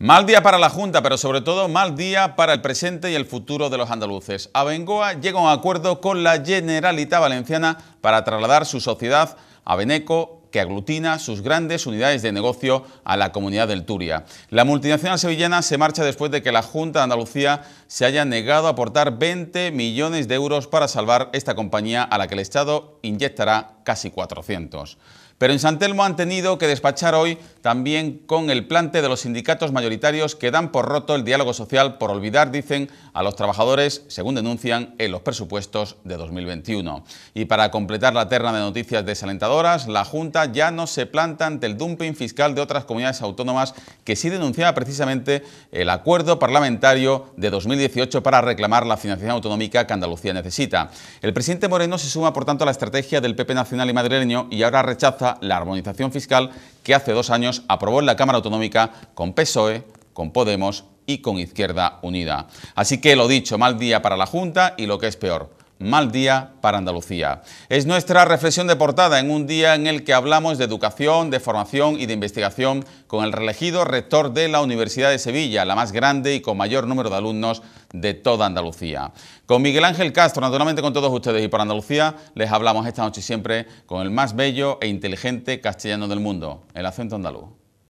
Mal día para la Junta, pero sobre todo mal día para el presente y el futuro de los andaluces. Abengoa llega a un acuerdo con la Generalitat Valenciana para trasladar su sociedad a que aglutina sus grandes unidades de negocio a la comunidad del Turia. La multinacional sevillana se marcha después de que la Junta de Andalucía se haya negado a aportar 20 millones de euros para salvar esta compañía a la que el Estado inyectará casi 400. Pero en Santelmo han tenido que despachar hoy también con el plante de los sindicatos mayoritarios que dan por roto el diálogo social por olvidar, dicen, a los trabajadores, según denuncian, en los presupuestos de 2021. Y para completar la terna de noticias desalentadoras, la Junta ya no se planta ante el dumping fiscal de otras comunidades autónomas que sí denunciaba precisamente el acuerdo parlamentario de 2018 para reclamar la financiación autonómica que Andalucía necesita. El presidente Moreno se suma, por tanto, a la estrategia del PP Nacional y madrileño y ahora rechaza la armonización fiscal que hace dos años aprobó en la Cámara Autonómica con PSOE, con Podemos y con Izquierda Unida. Así que lo dicho, mal día para la Junta y lo que es peor, mal día para Andalucía. Es nuestra reflexión de portada en un día en el que hablamos de educación, de formación y de investigación con el reelegido rector de la Universidad de Sevilla, la más grande y con mayor número de alumnos de toda Andalucía. Con Miguel Ángel Castro, naturalmente con todos ustedes y por Andalucía, les hablamos esta noche siempre con el más bello e inteligente castellano del mundo, el acento andaluz.